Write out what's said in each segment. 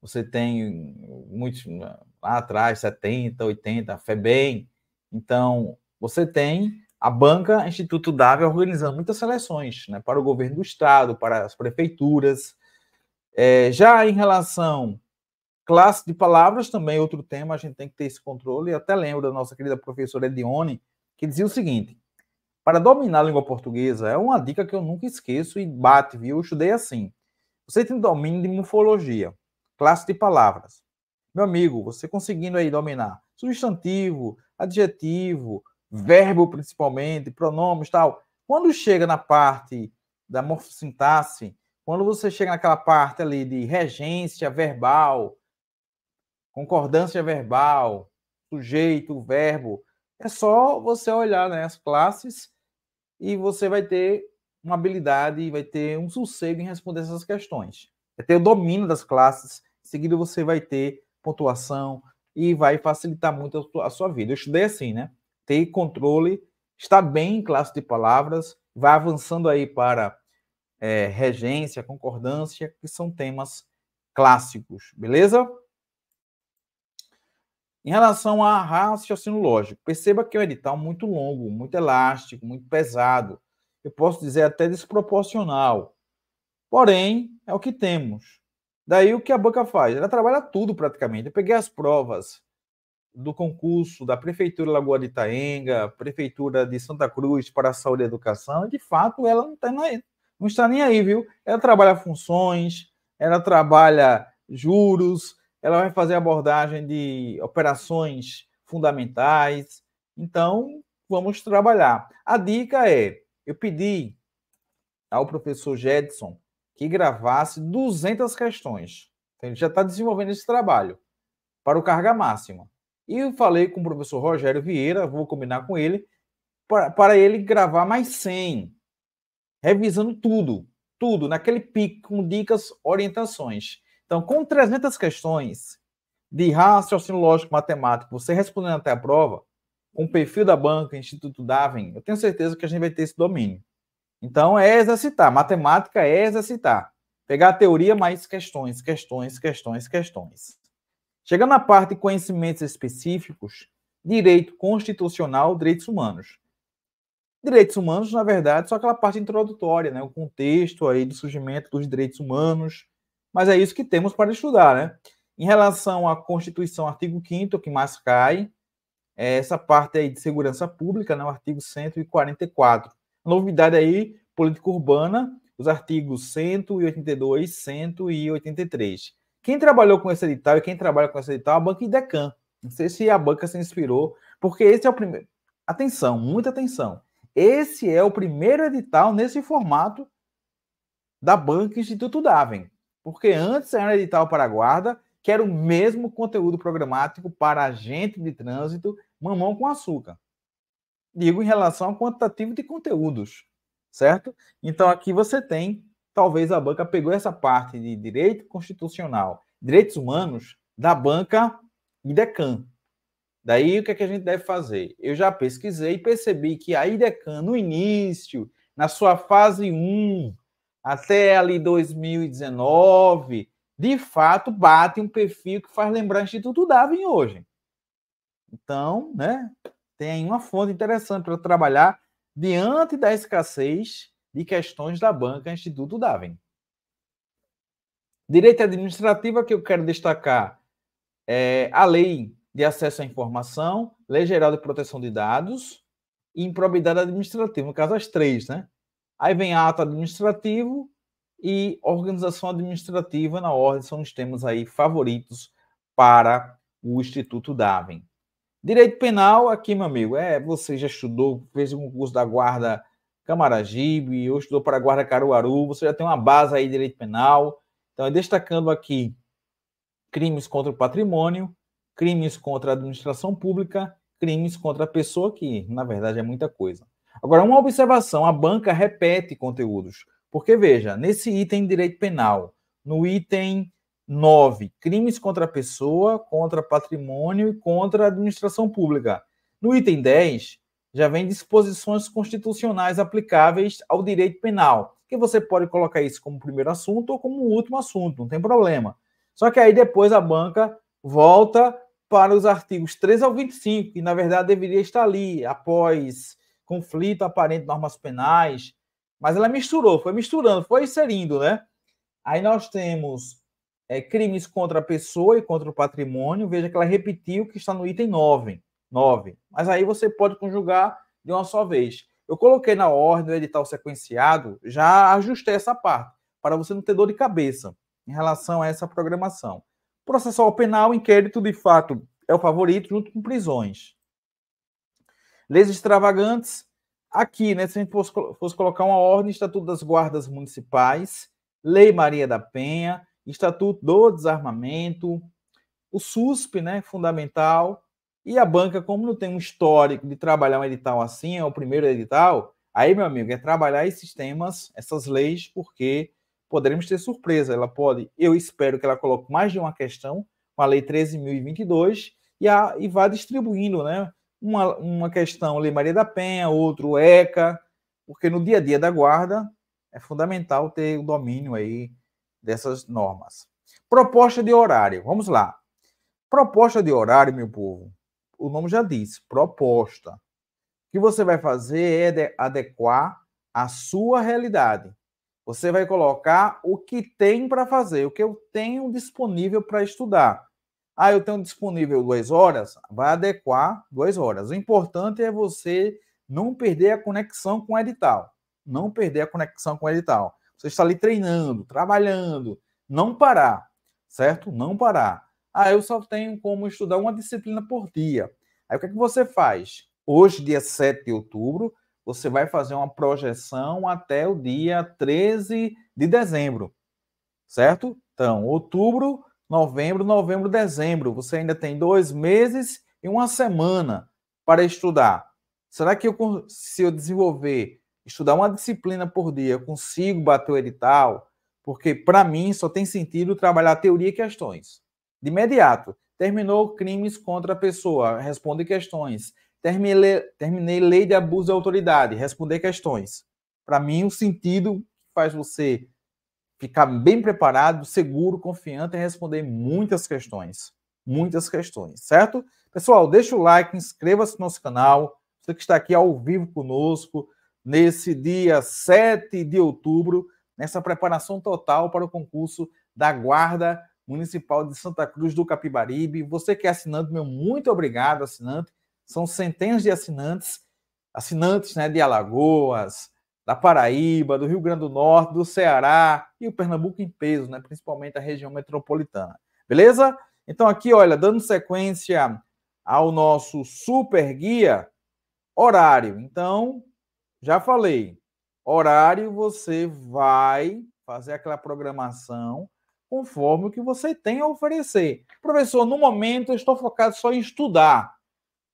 Você tem muitos né, lá atrás, 70, 80, a FEBEM. Então, você tem a banca Instituto Davi organizando muitas seleções né, para o governo do estado, para as prefeituras. É, já em relação classe de palavras, também é outro tema, a gente tem que ter esse controle. Eu até lembro da nossa querida professora Edione, que dizia o seguinte: para dominar a língua portuguesa, é uma dica que eu nunca esqueço e bate, viu? Eu estudei assim. Você tem domínio de morfologia. Classe de palavras. Meu amigo, você conseguindo aí dominar substantivo, adjetivo, verbo principalmente, pronomes tal. Quando chega na parte da morfossintaxe, quando você chega naquela parte ali de regência verbal, concordância verbal, sujeito, verbo, é só você olhar né, as classes e você vai ter uma habilidade, vai ter um sossego em responder essas questões. Vai ter o domínio das classes seguido você vai ter pontuação e vai facilitar muito a sua vida. Eu estudei assim, né? Ter controle, estar bem em classe de palavras, vai avançando aí para é, regência, concordância, que são temas clássicos, beleza? Em relação a raciocínio lógico, perceba que é um edital muito longo, muito elástico, muito pesado, eu posso dizer até desproporcional. Porém, é o que temos. Daí o que a banca faz? Ela trabalha tudo praticamente. Eu peguei as provas do concurso da Prefeitura Lagoa de Itaenga, Prefeitura de Santa Cruz para a Saúde e Educação, e de fato ela não, tá não está nem aí, viu? Ela trabalha funções, ela trabalha juros, ela vai fazer abordagem de operações fundamentais. Então, vamos trabalhar. A dica é: eu pedi ao professor Jedson que gravasse 200 questões. Então, ele já está desenvolvendo esse trabalho para o carga máxima. E eu falei com o professor Rogério Vieira, vou combinar com ele, para, ele gravar mais 100, revisando tudo, tudo, naquele pico, com dicas, orientações. Então, com 300 questões de raciocínio lógico matemático, você respondendo até a prova, com o perfil da banca, Instituto Davin, eu tenho certeza que a gente vai ter esse domínio. Então é exercitar. Matemática é exercitar. Pegar a teoria mais questões, questões, questões, questões. Chegando na parte de conhecimentos específicos, direito constitucional, direitos humanos. Direitos humanos, na verdade, só aquela parte introdutória, né? o contexto aí do surgimento dos direitos humanos, mas é isso que temos para estudar. Né? Em relação à Constituição, artigo 5 que mais cai, é essa parte aí de segurança pública, né? o artigo 144. Novidade aí, política urbana, os artigos 182, 183. Quem trabalhou com esse edital e quem trabalha com esse edital é a banca Idecan. Não sei se a banca se inspirou, porque esse é o primeiro. Atenção, muita atenção. Esse é o primeiro edital nesse formato da banca Instituto Daven. Porque antes era edital para a guarda, que era o mesmo conteúdo programático para agente de trânsito, mamão com açúcar digo em relação ao quantitativo de conteúdos, certo? Então aqui você tem, talvez a banca pegou essa parte de direito constitucional, direitos humanos da banca IDECAN. Daí o que, é que a gente deve fazer? Eu já pesquisei e percebi que a IDECAN no início, na sua fase 1, até ali 2019, de fato bate um perfil que faz lembrar o Instituto Davi hoje. Então, né? tem uma fonte interessante para trabalhar diante da escassez de questões da banca Instituto Davin Direito administrativa que eu quero destacar é a lei de acesso à informação, lei geral de proteção de dados e improbidade administrativa, no caso as três, né? Aí vem ato administrativo e organização administrativa na ordem, são os temas aí favoritos para o Instituto Davin Direito penal, aqui, meu amigo, é você já estudou, fez um curso da guarda Camaragibe, ou estudou para a guarda Caruaru, você já tem uma base aí de direito penal. Então, é destacando aqui crimes contra o patrimônio, crimes contra a administração pública, crimes contra a pessoa, que na verdade é muita coisa. Agora, uma observação: a banca repete conteúdos. Porque, veja, nesse item direito penal, no item 9. Crimes contra a pessoa, contra patrimônio e contra a administração pública. No item 10, já vem disposições constitucionais aplicáveis ao direito penal, que você pode colocar isso como primeiro assunto ou como último assunto, não tem problema. Só que aí depois a banca volta para os artigos 3 ao 25, que na verdade deveria estar ali, após conflito aparente de normas penais, mas ela misturou, foi misturando, foi inserindo, né? Aí nós temos é, crimes contra a pessoa e contra o patrimônio, veja que ela repetiu que está no item 9. 9. Mas aí você pode conjugar de uma só vez. Eu coloquei na ordem do edital sequenciado, já ajustei essa parte, para você não ter dor de cabeça em relação a essa programação. Processual penal, inquérito de fato é o favorito, junto com prisões. Leis extravagantes, aqui, né, se a gente fosse, fosse colocar uma ordem, Estatuto das Guardas Municipais, Lei Maria da Penha, Estatuto do Desarmamento, o SUSP, né, fundamental, e a banca, como não tem um histórico de trabalhar um edital assim, é o primeiro edital, aí, meu amigo, é trabalhar esses temas, essas leis, porque poderemos ter surpresa. Ela pode, eu espero que ela coloque mais de uma questão com a Lei 13.022 e, a, e vá distribuindo, né? Uma, uma questão Lei Maria da Penha, outro ECA, porque no dia a dia da guarda é fundamental ter o domínio aí dessas normas. Proposta de horário, vamos lá. Proposta de horário, meu povo, o nome já diz, proposta. O que você vai fazer é adequar a sua realidade. Você vai colocar o que tem para fazer, o que eu tenho disponível para estudar. Ah, eu tenho disponível duas horas, vai adequar duas horas. O importante é você não perder a conexão com o edital. Não perder a conexão com o edital. Você está ali treinando, trabalhando, não parar, certo? Não parar. Ah, eu só tenho como estudar uma disciplina por dia. Aí o que, é que você faz? Hoje, dia 7 de outubro, você vai fazer uma projeção até o dia 13 de dezembro, certo? Então, outubro, novembro, novembro, dezembro. Você ainda tem dois meses e uma semana para estudar. Será que eu, se eu desenvolver estudar uma disciplina por dia, eu consigo bater o edital, porque para mim só tem sentido trabalhar teoria e questões. De imediato, terminou crimes contra a pessoa, responde questões. Terminei, terminei lei de abuso de autoridade, responder questões. Para mim, o sentido faz você ficar bem preparado, seguro, confiante e é responder muitas questões. Muitas questões, certo? Pessoal, deixa o like, inscreva-se no nosso canal. Você que está aqui ao vivo conosco, nesse dia 7 de outubro, nessa preparação total para o concurso da Guarda Municipal de Santa Cruz do Capibaribe. Você que é assinante, meu muito obrigado, assinante. São centenas de assinantes, assinantes né, de Alagoas, da Paraíba, do Rio Grande do Norte, do Ceará e o Pernambuco em peso, né, principalmente a região metropolitana. Beleza? Então, aqui, olha, dando sequência ao nosso super guia horário. Então, já falei, horário você vai fazer aquela programação conforme o que você tem a oferecer. Professor, no momento eu estou focado só em estudar,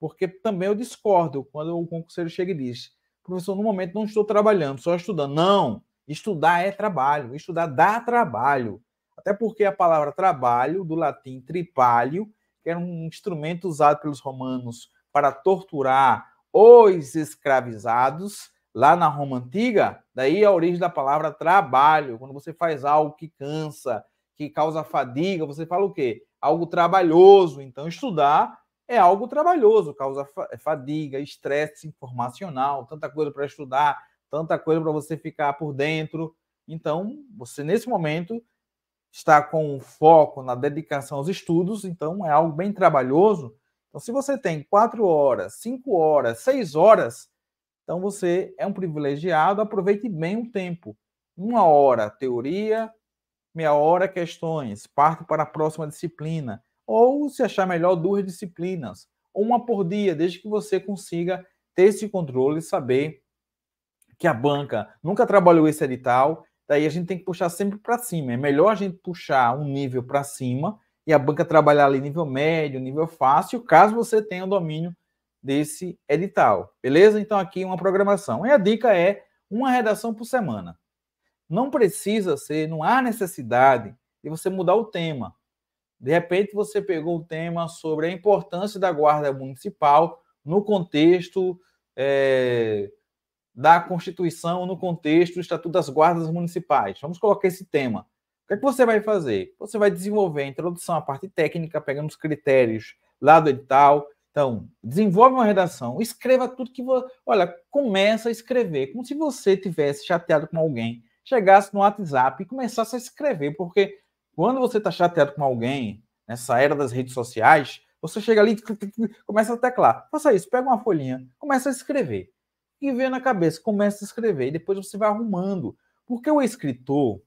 porque também eu discordo quando o concurseiro chega e diz: professor, no momento não estou trabalhando, só estudando. Não, estudar é trabalho, estudar dá trabalho. Até porque a palavra trabalho, do latim tripalio, que era um instrumento usado pelos romanos para torturar os escravizados, lá na Roma Antiga, daí a origem da palavra trabalho. Quando você faz algo que cansa, que causa fadiga, você fala o quê? Algo trabalhoso. Então, estudar é algo trabalhoso, causa é, fadiga, estresse informacional, tanta coisa para estudar, tanta coisa para você ficar por dentro. Então, você nesse momento está com um foco na dedicação aos estudos, então é algo bem trabalhoso. Então, se você tem quatro horas, cinco horas, seis horas então você é um privilegiado, aproveite bem o tempo. Uma hora teoria, meia hora questões, parte para a próxima disciplina. Ou, se achar melhor, duas disciplinas, uma por dia, desde que você consiga ter esse controle e saber que a banca nunca trabalhou esse edital, daí a gente tem que puxar sempre para cima. É melhor a gente puxar um nível para cima e a banca trabalhar ali nível médio, nível fácil, caso você tenha o domínio desse edital, beleza? Então aqui uma programação. E a dica é uma redação por semana. Não precisa ser, não há necessidade de você mudar o tema. De repente você pegou o tema sobre a importância da guarda municipal no contexto é, da Constituição, no contexto do Estatuto das Guardas Municipais. Vamos colocar esse tema. O que, é que você vai fazer? Você vai desenvolver a introdução, a parte técnica, pegando os critérios lá do edital, então, desenvolve uma redação, escreva tudo que você. Olha, começa a escrever, como se você tivesse chateado com alguém, chegasse no WhatsApp e começasse a escrever, porque quando você está chateado com alguém, nessa era das redes sociais, você chega ali e começa a teclar. Faça isso, pega uma folhinha, começa a escrever. E vê na cabeça, começa a escrever, e depois você vai arrumando. Porque o escritor,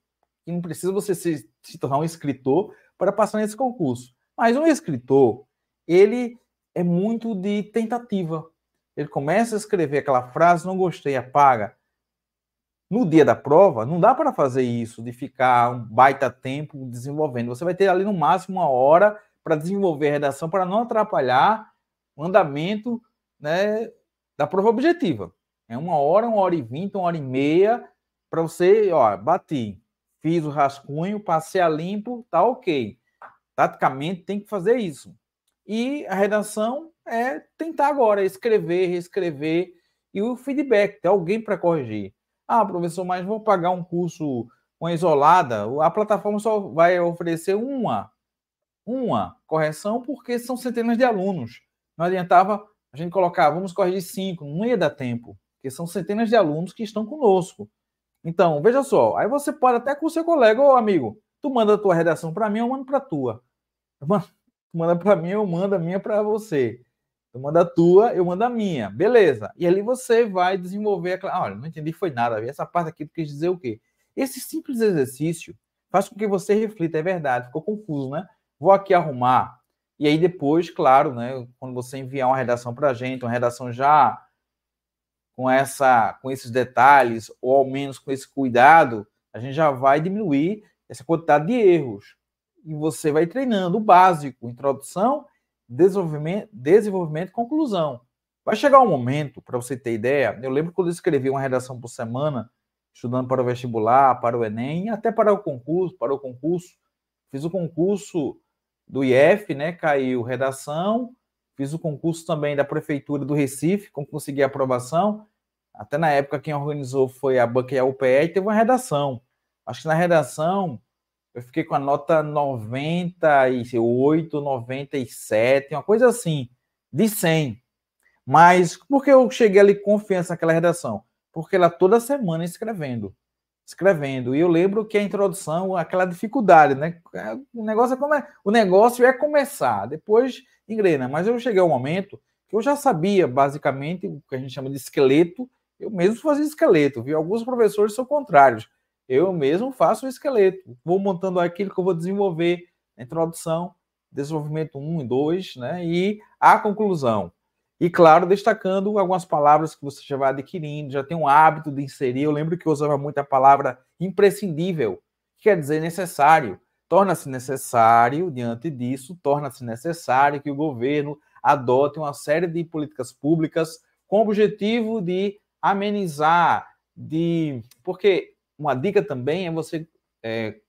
e não precisa você se, se tornar um escritor para passar nesse concurso, mas um escritor, ele é muito de tentativa. Ele começa a escrever aquela frase, não gostei, apaga. No dia da prova, não dá para fazer isso, de ficar um baita tempo desenvolvendo. Você vai ter ali no máximo uma hora para desenvolver a redação, para não atrapalhar o andamento né, da prova objetiva. É uma hora, uma hora e vinte, uma hora e meia, para você, ó, bati, fiz o rascunho, passei a limpo, tá ok. Taticamente tem que fazer isso. E a redação é tentar agora escrever, reescrever e o feedback, ter alguém para corrigir. Ah, professor, mas vou pagar um curso, uma isolada. A plataforma só vai oferecer uma, uma correção, porque são centenas de alunos. Não adiantava a gente colocar, vamos corrigir cinco, não ia dar tempo, porque são centenas de alunos que estão conosco. Então, veja só, aí você pode até com o seu colega, ou amigo, tu manda a tua redação para mim, eu mando para a tua. Mano, manda para mim, eu mando a minha para você. Tu manda a tua, eu mando a minha. Beleza. E ali você vai desenvolver a... Olha, não entendi foi nada. Essa parte aqui tu quis dizer o quê? Esse simples exercício faz com que você reflita, é verdade, ficou confuso, né? Vou aqui arrumar. E aí depois, claro, né, quando você enviar uma redação para a gente, uma redação já com essa com esses detalhes ou ao menos com esse cuidado, a gente já vai diminuir essa quantidade de erros e você vai treinando o básico, introdução, desenvolvimento, desenvolvimento conclusão. Vai chegar um momento, para você ter ideia, eu lembro quando eu escrevi uma redação por semana, estudando para o vestibular, para o Enem, até para o concurso, para o concurso. Fiz o concurso do IF, né? Caiu redação, fiz o concurso também da Prefeitura do Recife, como consegui a aprovação. Até na época quem organizou foi a Banca e a UPE e teve uma redação. Acho que na redação eu fiquei com a nota 98, 97, uma coisa assim, de 100. Mas por que eu cheguei ali confiança naquela redação? Porque ela toda semana escrevendo, escrevendo. E eu lembro que a introdução, aquela dificuldade, né? É, o negócio é, come... o negócio é começar, depois engrena. Mas eu cheguei ao momento que eu já sabia, basicamente, o que a gente chama de esqueleto. Eu mesmo fazia esqueleto, vi alguns professores são contrários eu mesmo faço o esqueleto, vou montando aquilo que eu vou desenvolver, introdução, desenvolvimento 1 e 2, né? E a conclusão. E claro, destacando algumas palavras que você já vai adquirindo, já tem um hábito de inserir. Eu lembro que eu usava muito a palavra imprescindível, que quer dizer necessário. Torna-se necessário, diante disso, torna-se necessário que o governo adote uma série de políticas públicas com o objetivo de amenizar, de. Porque uma dica também é você é,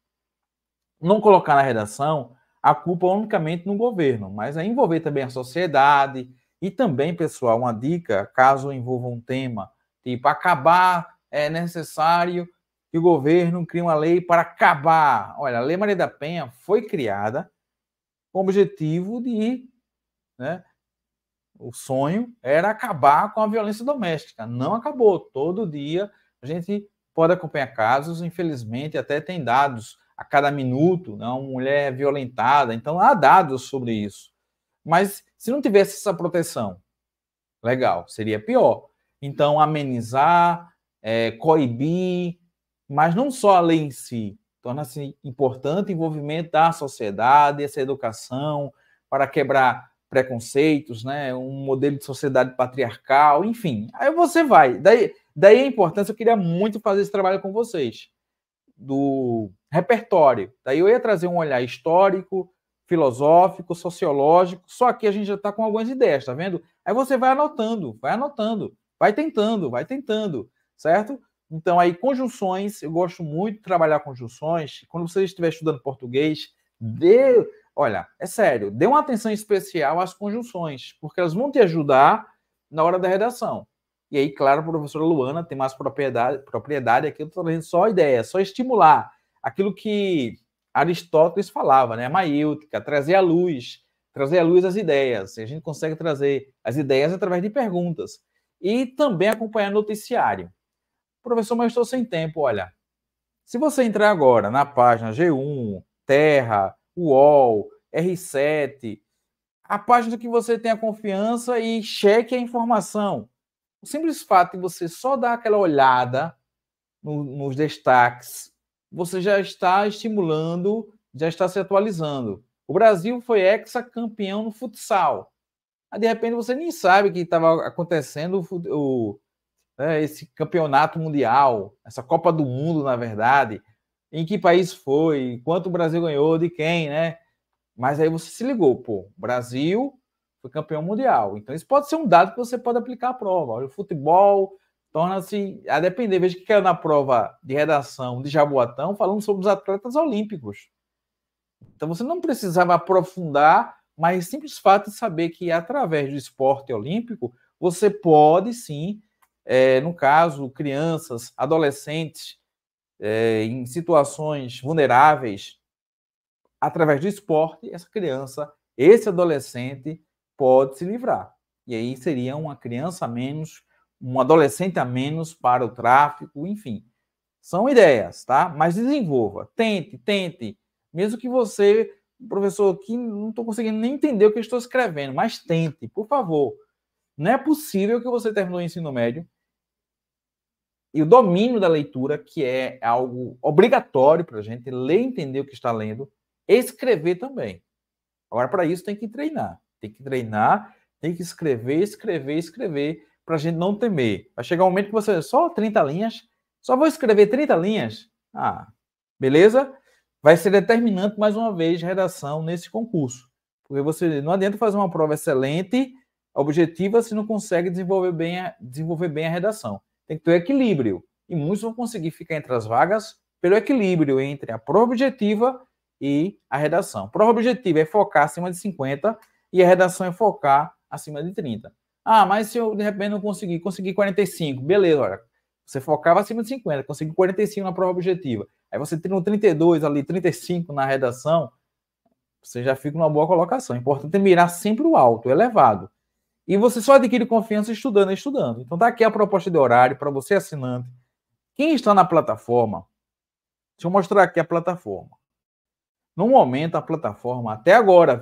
não colocar na redação a culpa unicamente no governo, mas é envolver também a sociedade e também, pessoal, uma dica, caso envolva um tema, tipo acabar, é necessário que o governo crie uma lei para acabar. Olha, a Lei Maria da Penha foi criada com o objetivo de, né, o sonho era acabar com a violência doméstica. Não acabou. Todo dia a gente pode acompanhar casos, infelizmente, até tem dados a cada minuto, né? uma mulher é violentada, então há dados sobre isso. Mas se não tivesse essa proteção, legal, seria pior. Então, amenizar, é, coibir, mas não só a lei em si, torna-se importante o envolvimento da sociedade, essa educação, para quebrar preconceitos, né? um modelo de sociedade patriarcal, enfim. Aí você vai. Daí, Daí a importância, eu queria muito fazer esse trabalho com vocês, do repertório. Daí eu ia trazer um olhar histórico, filosófico, sociológico, só que a gente já está com algumas ideias, tá vendo? Aí você vai anotando, vai anotando, vai tentando, vai tentando, certo? Então, aí, conjunções, eu gosto muito de trabalhar conjunções. Quando você estiver estudando português, dê. Olha, é sério, dê uma atenção especial às conjunções, porque elas vão te ajudar na hora da redação. E aí, claro, a professora Luana tem mais propriedade, propriedade aqui, eu estou trazendo só ideia, só estimular aquilo que Aristóteles falava, né? A maiútica, trazer à luz, trazer à luz as ideias. A gente consegue trazer as ideias através de perguntas. E também acompanhar noticiário. Professor, mas estou sem tempo, olha. Se você entrar agora na página G1, Terra, UOL, R7, a página que você tenha confiança e cheque a informação. O simples fato de você só dar aquela olhada no, nos destaques, você já está estimulando, já está se atualizando. O Brasil foi ex-campeão no futsal. Aí, de repente, você nem sabe que estava acontecendo o, o, né, esse campeonato mundial, essa Copa do Mundo, na verdade, em que país foi, quanto o Brasil ganhou, de quem, né? Mas aí você se ligou, pô, Brasil foi campeão mundial. Então, isso pode ser um dado que você pode aplicar à prova. o futebol torna-se, a depender, veja que caiu na prova de redação de Jaboatão, falando sobre os atletas olímpicos. Então, você não precisava aprofundar, mas simples fato de saber que, através do esporte olímpico, você pode sim, é, no caso, crianças, adolescentes, é, em situações vulneráveis, através do esporte, essa criança, esse adolescente pode se livrar. E aí seria uma criança a menos, um adolescente a menos para o tráfico, enfim. São ideias, tá? Mas desenvolva, tente, tente. Mesmo que você, professor, que não estou conseguindo nem entender o que estou escrevendo, mas tente, por favor. Não é possível que você terminou o ensino médio e o domínio da leitura, que é algo obrigatório para a gente ler e entender o que está lendo, escrever também. Agora, para isso, tem que treinar. Tem que treinar, tem que escrever, escrever, escrever, para a gente não temer. Vai chegar um momento que você, só 30 linhas, só vou escrever 30 linhas? Ah, beleza? Vai ser determinante, mais uma vez, redação nesse concurso. Porque você não adianta fazer uma prova excelente, objetiva, se não consegue desenvolver bem a, desenvolver bem a redação. Tem que ter um equilíbrio. E muitos vão conseguir ficar entre as vagas pelo equilíbrio entre a prova objetiva e a redação. Prova objetiva é focar acima de 50, e a redação é focar acima de 30. Ah, mas se eu de repente não conseguir, conseguir 45, beleza, olha. Você focava acima de 50, conseguiu 45 na prova objetiva. Aí você tem um 32 ali, 35 na redação, você já fica numa boa colocação. O é importante é mirar sempre o alto, o elevado. E você só adquire confiança estudando, estudando. Então tá aqui a proposta de horário para você assinante. Quem está na plataforma, deixa eu mostrar aqui a plataforma. No momento, a plataforma, até agora,